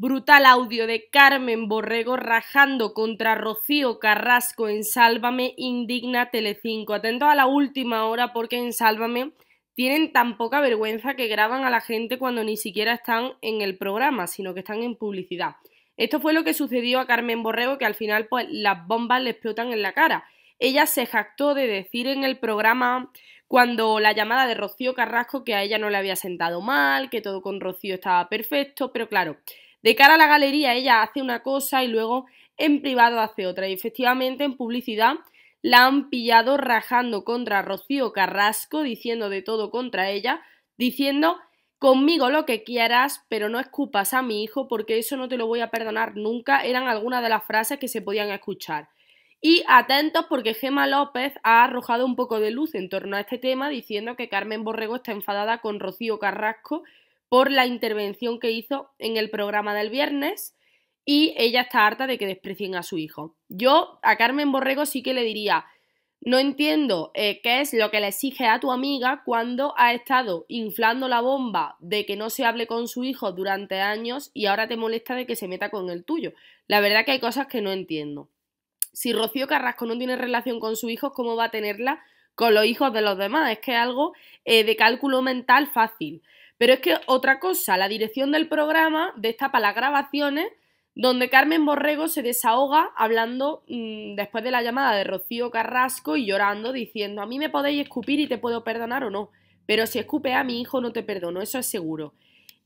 Brutal audio de Carmen Borrego rajando contra Rocío Carrasco en Sálvame indigna Telecinco. Atento a la última hora porque en Sálvame tienen tan poca vergüenza que graban a la gente cuando ni siquiera están en el programa, sino que están en publicidad. Esto fue lo que sucedió a Carmen Borrego que al final pues, las bombas le explotan en la cara. Ella se jactó de decir en el programa cuando la llamada de Rocío Carrasco que a ella no le había sentado mal, que todo con Rocío estaba perfecto, pero claro, de cara a la galería, ella hace una cosa y luego en privado hace otra. Y efectivamente, en publicidad la han pillado rajando contra Rocío Carrasco, diciendo de todo contra ella, diciendo conmigo lo que quieras, pero no escupas a mi hijo porque eso no te lo voy a perdonar nunca, eran algunas de las frases que se podían escuchar. Y atentos porque Gema López ha arrojado un poco de luz en torno a este tema diciendo que Carmen Borrego está enfadada con Rocío Carrasco por la intervención que hizo en el programa del viernes y ella está harta de que desprecien a su hijo. Yo a Carmen Borrego sí que le diría, no entiendo eh, qué es lo que le exige a tu amiga cuando ha estado inflando la bomba de que no se hable con su hijo durante años y ahora te molesta de que se meta con el tuyo. La verdad que hay cosas que no entiendo. Si Rocío Carrasco no tiene relación con su hijo, ¿cómo va a tenerla con los hijos de los demás? Es que es algo eh, de cálculo mental fácil. Pero es que otra cosa, la dirección del programa destapa las grabaciones donde Carmen Borrego se desahoga hablando mm, después de la llamada de Rocío Carrasco y llorando diciendo, a mí me podéis escupir y te puedo perdonar o no, pero si escupe a mi hijo no te perdono, eso es seguro.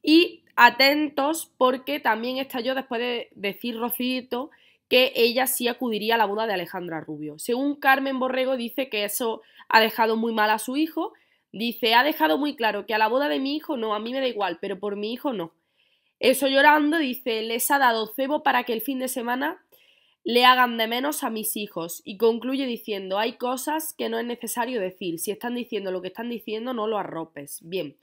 Y atentos porque también estalló después de decir Rocito que ella sí acudiría a la boda de Alejandra Rubio. Según Carmen Borrego dice que eso ha dejado muy mal a su hijo Dice, ha dejado muy claro que a la boda de mi hijo no, a mí me da igual, pero por mi hijo no. Eso llorando, dice, les ha dado cebo para que el fin de semana le hagan de menos a mis hijos. Y concluye diciendo, hay cosas que no es necesario decir. Si están diciendo lo que están diciendo, no lo arropes. Bien.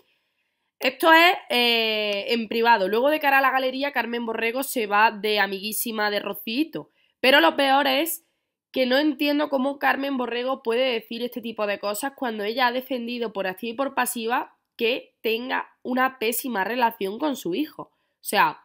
Esto es eh, en privado. Luego de cara a la galería, Carmen Borrego se va de amiguísima de Rocito. Pero lo peor es que no entiendo cómo Carmen Borrego puede decir este tipo de cosas cuando ella ha defendido por activa y por pasiva que tenga una pésima relación con su hijo. O sea,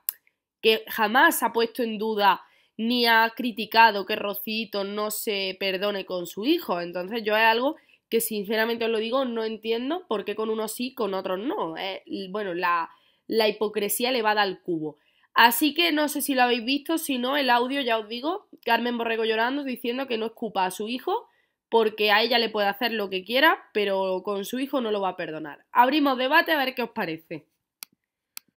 que jamás ha puesto en duda ni ha criticado que Rocito no se perdone con su hijo. Entonces yo es algo que sinceramente os lo digo, no entiendo por qué con unos sí, con otros no. Es bueno, la, la hipocresía elevada al cubo. Así que no sé si lo habéis visto, si no, el audio ya os digo, Carmen Borrego llorando diciendo que no es culpa a su hijo, porque a ella le puede hacer lo que quiera, pero con su hijo no lo va a perdonar. Abrimos debate a ver qué os parece.